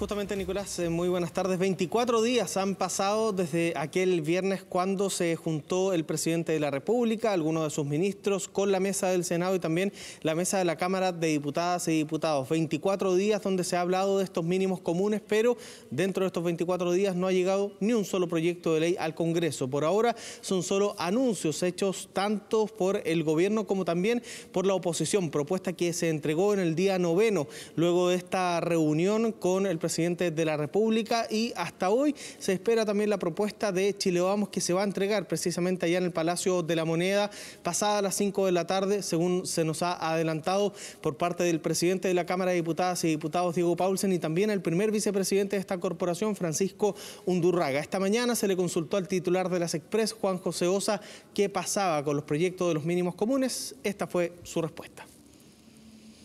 Justamente, Nicolás, eh, muy buenas tardes. 24 días han pasado desde aquel viernes cuando se juntó el presidente de la República, algunos de sus ministros, con la mesa del Senado y también la mesa de la Cámara de Diputadas y Diputados. 24 días donde se ha hablado de estos mínimos comunes, pero dentro de estos 24 días no ha llegado ni un solo proyecto de ley al Congreso. Por ahora son solo anuncios hechos tanto por el gobierno como también por la oposición, propuesta que se entregó en el día noveno, luego de esta reunión con el presidente presidente de la República y hasta hoy se espera también la propuesta de Chile Vamos que se va a entregar precisamente allá en el Palacio de la Moneda pasada las 5 de la tarde, según se nos ha adelantado por parte del presidente de la Cámara de Diputadas y Diputados, Diego Paulsen, y también ...el primer vicepresidente de esta corporación, Francisco Undurraga. Esta mañana se le consultó al titular de las Express, Juan José Osa, qué pasaba con los proyectos de los mínimos comunes. Esta fue su respuesta.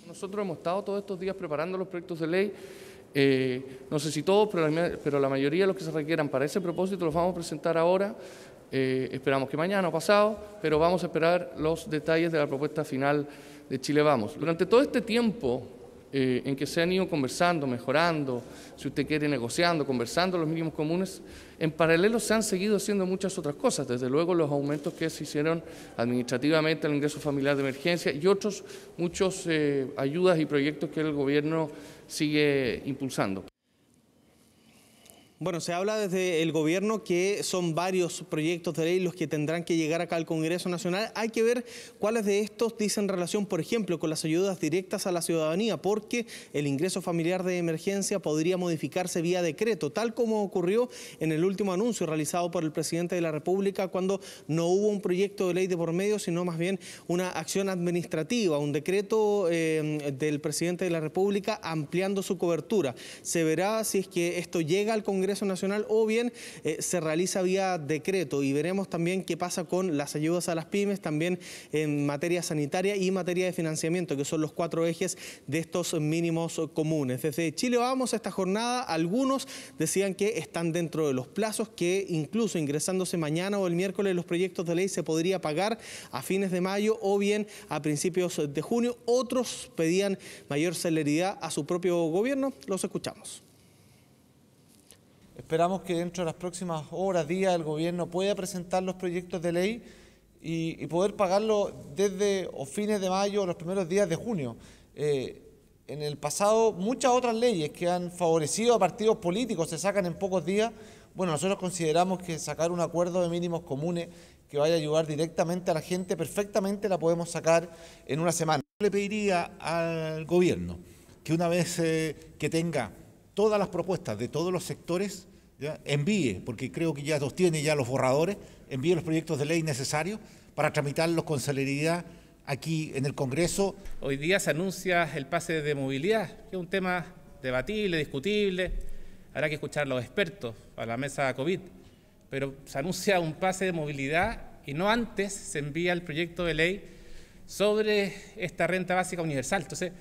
Nosotros hemos estado todos estos días preparando los proyectos de ley. Eh, no sé si todos, pero la, mayoría de los que se requieran para ese propósito los vamos a presentar ahora. Eh, esperamos que mañana o pasado, pero vamos a esperar los detalles de la propuesta final de Chile Vamos. Durante todo este tiempo eh, en que se han ido conversando, mejorando, si usted quiere negociando, conversando los mínimos comunes, en paralelo se han seguido haciendo muchas otras cosas, desde luego los aumentos que se hicieron administrativamente al ingreso familiar de emergencia y otros muchos eh, ayudas y proyectos que el gobierno sigue impulsando. Bueno, se habla desde el gobierno que son varios proyectos de ley los que tendrán que llegar acá al Congreso Nacional. Hay que ver cuáles de estos dicen relación, por ejemplo, con las ayudas directas a la ciudadanía, porque el ingreso familiar de emergencia podría modificarse vía decreto, tal como ocurrió en el último anuncio realizado por el presidente de la República cuando no hubo un proyecto de ley de por medio, sino más bien una acción administrativa, un decreto eh, del presidente de la República ampliando su cobertura. Se verá si es que esto llega al Congreso Nacional o bien eh, se realiza vía decreto y veremos también qué pasa con las ayudas a las pymes, también en materia sanitaria y materia de financiamiento, que son los cuatro ejes de estos mínimos comunes. Desde Chile vamos a esta jornada, algunos decían que están dentro de los plazos, que incluso ingresándose mañana o el miércoles los proyectos de ley se podría pagar a fines de mayo o bien a principios de junio. Otros pedían mayor celeridad a su propio gobierno. Los escuchamos. Esperamos que dentro de las próximas horas, días, el gobierno pueda presentar los proyectos de ley y, poder pagarlo desde o fines de mayo o los primeros días de junio. Eh, en el pasado, muchas otras leyes que han favorecido a partidos políticos se sacan en pocos días. Bueno, nosotros consideramos que sacar un acuerdo de mínimos comunes que vaya a ayudar directamente a la gente, perfectamente la podemos sacar en una semana. Le pediría al gobierno que una vez eh, que tenga todas las propuestas de todos los sectores, envíe, porque creo que ya los tiene ya los borradores, envíe los proyectos de ley necesarios para tramitarlos con celeridad aquí en el Congreso. Hoy día se anuncia el pase de movilidad, que es un tema debatible, discutible, habrá que escuchar a los expertos, a la mesa COVID, pero se anuncia un pase de movilidad y no antes se envía el proyecto de ley sobre esta renta básica universal. Entonces,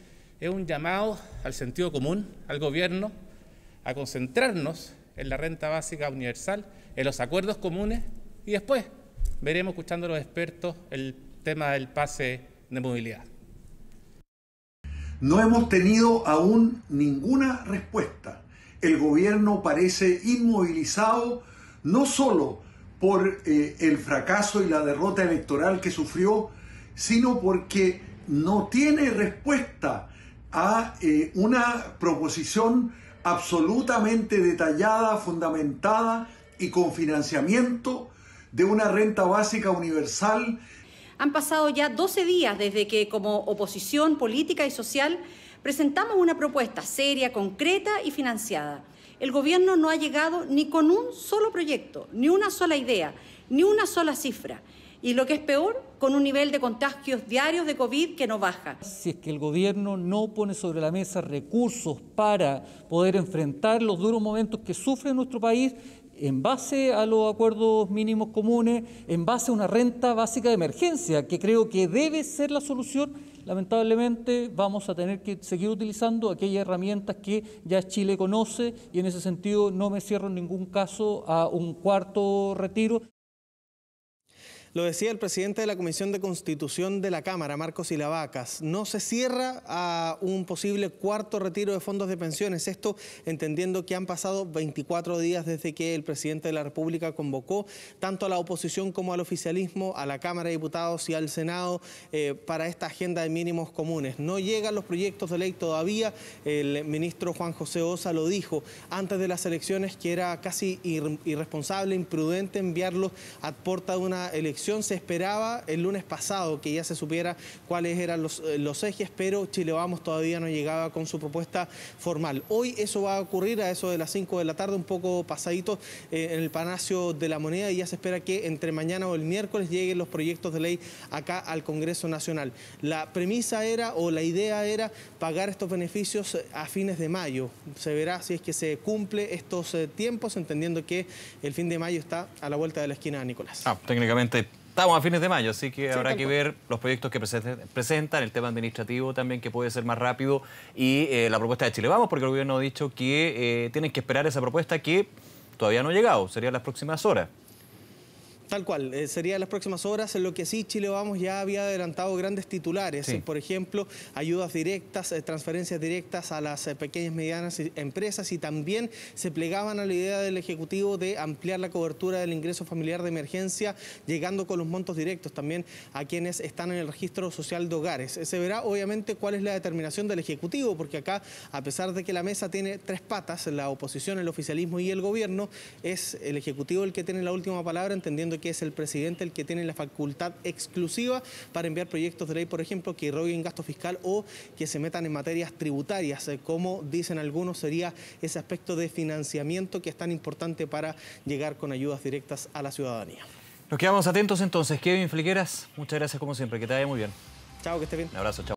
es un llamado al sentido común, al gobierno, a concentrarnos en la renta básica universal, en los acuerdos comunes y después veremos, escuchando a los expertos, el tema del pase de movilidad. No hemos tenido aún ninguna respuesta. El gobierno parece inmovilizado no solo por eh, el fracaso y la derrota electoral que sufrió, sino porque no tiene respuesta a eh, una proposición absolutamente detallada, fundamentada y con financiamiento de una renta básica universal. Han pasado ya 12 días desde que como oposición política y social presentamos una propuesta seria, concreta y financiada. El gobierno no ha llegado ni con un solo proyecto, ni una sola idea, ni una sola cifra y lo que es peor, con un nivel de contagios diarios de COVID que no baja. Si es que el gobierno no pone sobre la mesa recursos para poder enfrentar los duros momentos que sufre nuestro país, en base a los acuerdos mínimos comunes, en base a una renta básica de emergencia, que creo que debe ser la solución, lamentablemente vamos a tener que seguir utilizando aquellas herramientas que ya Chile conoce y en ese sentido no me cierro en ningún caso a un cuarto retiro. Lo decía el presidente de la Comisión de Constitución de la Cámara, Marcos Silavacas. no se cierra a un posible cuarto retiro de fondos de pensiones. Esto entendiendo que han pasado 24 días desde que el presidente de la República convocó tanto a la oposición como al oficialismo, a la Cámara de Diputados y al Senado eh, para esta agenda de mínimos comunes. No llegan los proyectos de ley todavía. El ministro Juan José Osa lo dijo antes de las elecciones que era casi irresponsable, imprudente enviarlos a puerta de una elección se esperaba el lunes pasado que ya se supiera cuáles eran eh, los, ejes, pero Chile Vamos todavía no llegaba con su propuesta formal. Hoy eso va a ocurrir a eso de las 5 de la tarde, un poco pasadito eh, en el Palacio de la Moneda y ya se espera que entre mañana o el miércoles lleguen los proyectos de ley acá al Congreso Nacional. La premisa era o la idea era pagar estos beneficios eh, a fines de mayo. Se verá si es que se cumple estos tiempos, entendiendo que el fin de mayo está a la vuelta de la esquina, Nicolás. Ah, técnicamente Estamos a fines de mayo, así que habrá que ver los proyectos que presentan, el tema administrativo también que puede ser más rápido y eh, la propuesta de Chile Vamos, porque el gobierno ha dicho que eh, tienen que esperar esa propuesta que todavía no ha llegado, serían las próximas horas. Tal cual, sería eh, sería las próximas horas. En lo que sí, Chile Vamos ya había adelantado grandes titulares, por ejemplo, ayudas directas, eh, transferencias directas a las eh, pequeñas y medianas empresas y también se plegaban a la idea del Ejecutivo de ampliar la cobertura del ingreso familiar de emergencia, llegando con los montos directos también a quienes están en el registro social de hogares. Se verá obviamente cuál es la determinación del Ejecutivo, porque acá, a pesar de que la mesa tiene tres patas, la oposición, el oficialismo y el gobierno, es el Ejecutivo el que tiene la última palabra, entendiendo que que es el presidente el que tiene la facultad exclusiva para enviar proyectos de ley, por ejemplo, que roguen gasto fiscal o que se metan en materias tributarias, eh, como dicen algunos, sería ese aspecto de financiamiento que es tan importante para llegar con ayudas directas a la ciudadanía. Nos quedamos atentos entonces. Kevin Fliqueras, muchas gracias como siempre, que te vaya muy bien. Chao, que esté bien. Un abrazo, chao.